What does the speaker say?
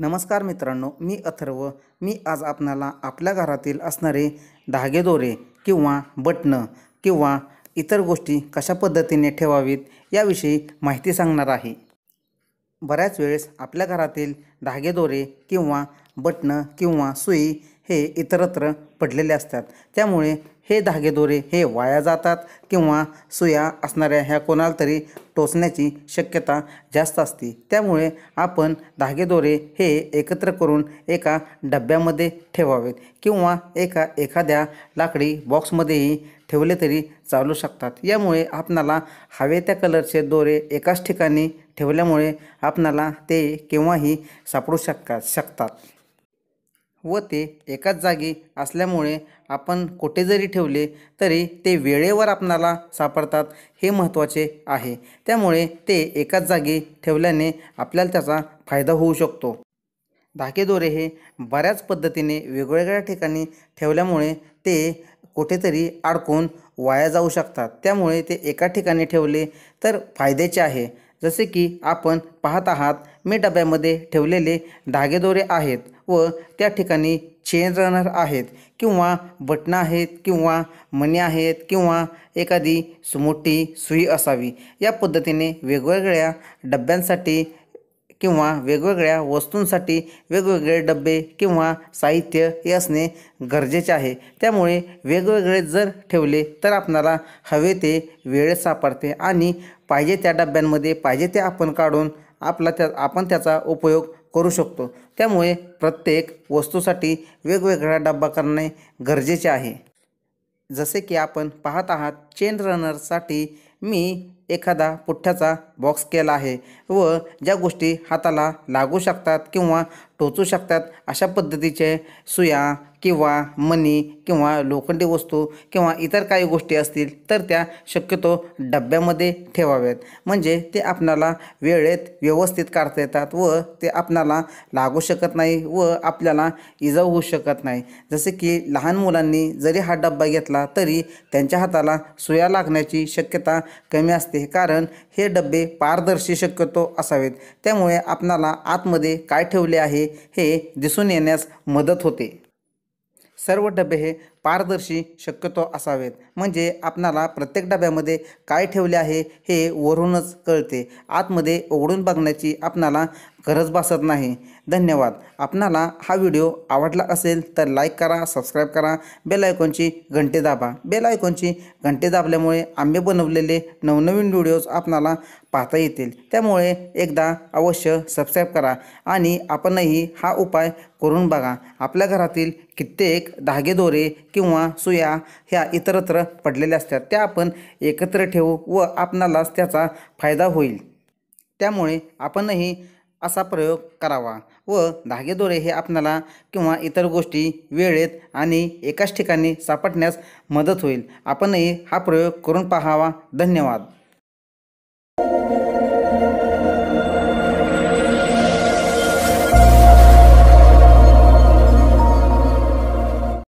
नमस्कार मित्रांनो मी अथर्व मी आज आपणाला आपल्या घरातील असणारे धागेदोरे किंवा बटणं किंवा इतर गोष्टी कशा पद्धतीने ठेवावीत याविषयी माहिती सांगणार आहे बऱ्याच वेळेस आपल्या घरातील धागेदोरे किंवा बटणं किंवा सुई हे इतरत्र पडलेले असतात त्यामुळे हे धागेदोरे हे वाया जातात किंवा सुया असणाऱ्या ह्या कोणाला तरी टोचण्याची शक्यता जास्त असते त्यामुळे आपण धागेदोरे हे एकत्र करून एका डब्यामध्ये ठेवावेत किंवा एका एखाद्या लाकडी बॉक्समध्येही ठेवले तरी चालू शकतात यामुळे आपणाला हवे त्या कलरचे दोरे एकाच ठिकाणी ठेवल्यामुळे आपणाला ते केव्हाही सापडू शकतात शकतात व ते एकाच जागी असल्यामुळे आपण कुठे जरी ठेवले तरी ते वेळेवर आपणाला सापडतात हे महत्त्वाचे आहे त्यामुळे ते एकाच जागी ठेवल्याने आपल्याला त्याचा फायदा होऊ शकतो धाकेदोरे हे बऱ्याच पद्धतीने वेगवेगळ्या ठिकाणी ठेवल्यामुळे ते कुठेतरी अडकून वाया जाऊ शकतात त्यामुळे ते एका ठिकाणी ठेवले तर फायद्याचे आहे जसे की आपण पाहत आहात मी डब्यामध्ये ठेवलेले धागेदोरे आहेत व त्या ठिकाणी चेन रनर आहेत किंवा बटणं आहेत किंवा मणी आहेत किंवा एखादी मोठी सुई असावी या पद्धतीने वेगवेगळ्या डब्यांसाठी किंवा वेगवेगळ्या वस्तूंसाठी वेगवेगळे डबे किंवा साहित्य हे असणे गरजेचे आहे त्यामुळे वेगवेगळे जर ठेवले तर आपणाला हवे ते वेळेत सापडते आणि पाहिजे त्या डब्यांमध्ये पाहिजे ते आपण काढून आपला त्या आपण त्याचा उपयोग करू शकतो त्यामुळे प्रत्येक वस्तूसाठी वेगवेगळा डब्बा करणे गरजेचे आहे जसे की आपण पाहत आहात चेन रनरसाठी मी एखादा पुठ्ठ्याचा बॉक्स केला आहे व ज्या गोष्टी हाताला लागू शकतात किंवा टोचू शकतात अशा पद्धतीचे सुया किंवा मणी किंवा लोखंडी वस्तू किंवा इतर काही गोष्टी असतील तर त्या शक्यतो डब्यामध्ये ठेवाव्यात म्हणजे ते आपणाला वेळेत व्यवस्थित काढता येतात व ते आपणाला लागू शकत नाही व आपल्याला इजा होऊ शकत नाही जसे की लहान मुलांनी जरी हा डब्बा घेतला तरी त्यांच्या हाताला सुया लागण्याची शक्यता कमी असते कारण हे डबे पारदर्शी शक्यतो असावेत त्यामुळे आपणाला आतमध्ये काय ठेवले आहे हे दिसून येण्यास मदत होते सर्व डबे हे पारदर्शी शक्यतो असावेत म्हणजे आपणाला प्रत्येक डब्यामध्ये काय ठेवले आहे हे वरूनच कळते आतमध्ये उघडून बघण्याची आपणाला गरज भासत नाही धन्यवाद आपणाला हा व्हिडिओ आवडला असेल तर लाईक करा सबस्क्राईब करा बेल आयकॉनची घंटे दाबा बेल आयकॉनची घंटे दाबल्यामुळे आम्ही बनवलेले नवनवीन व्हिडिओज आपणाला पाहता येतील त्यामुळे एकदा अवश्य सबस्क्राईब करा आणि आपणही हा उपाय करून बघा आपल्या घरातील कित्येक धागेदोरे किंवा सुया ह्या इतरत्र पडलेल्या असतात त्या आपण एकत्र ठेवू व आपणालाच त्याचा फायदा होईल त्यामुळे आपणही असा प्रयोग करावा व धागेदोरे हे आपणाला किंवा इतर गोष्टी वेळेत आणि एकाच ठिकाणी सापडण्यास मदत होईल आपणही हा प्रयोग करून पाहावा धन्यवाद